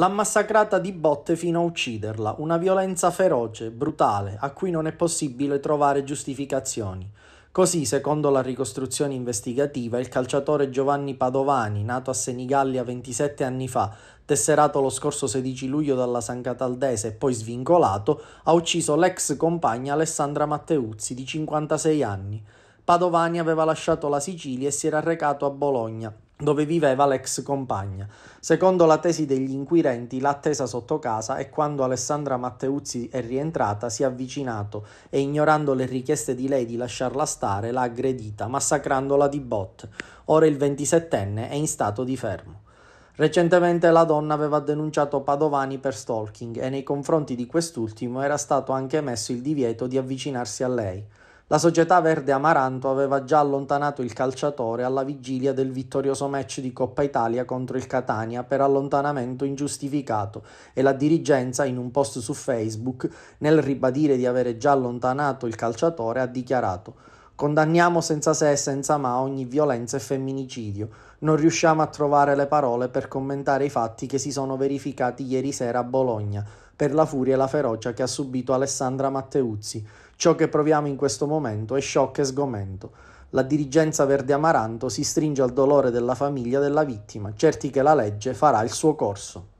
L'ha massacrata di botte fino a ucciderla, una violenza feroce, brutale, a cui non è possibile trovare giustificazioni. Così, secondo la ricostruzione investigativa, il calciatore Giovanni Padovani, nato a Senigallia 27 anni fa, tesserato lo scorso 16 luglio dalla San Cataldese e poi svincolato, ha ucciso l'ex compagna Alessandra Matteuzzi, di 56 anni. Padovani aveva lasciato la Sicilia e si era recato a Bologna, dove viveva l'ex compagna. Secondo la tesi degli inquirenti, l'attesa sotto casa è quando Alessandra Matteuzzi è rientrata, si è avvicinato e ignorando le richieste di lei di lasciarla stare, l'ha aggredita, massacrandola di botte. Ora il 27enne è in stato di fermo. Recentemente la donna aveva denunciato Padovani per stalking e nei confronti di quest'ultimo era stato anche emesso il divieto di avvicinarsi a lei. La società verde Amaranto aveva già allontanato il calciatore alla vigilia del vittorioso match di Coppa Italia contro il Catania per allontanamento ingiustificato e la dirigenza in un post su Facebook, nel ribadire di avere già allontanato il calciatore, ha dichiarato Condanniamo senza se e senza ma ogni violenza e femminicidio. Non riusciamo a trovare le parole per commentare i fatti che si sono verificati ieri sera a Bologna per la furia e la ferocia che ha subito Alessandra Matteuzzi. Ciò che proviamo in questo momento è shock e sgomento. La dirigenza verde amaranto si stringe al dolore della famiglia della vittima, certi che la legge farà il suo corso.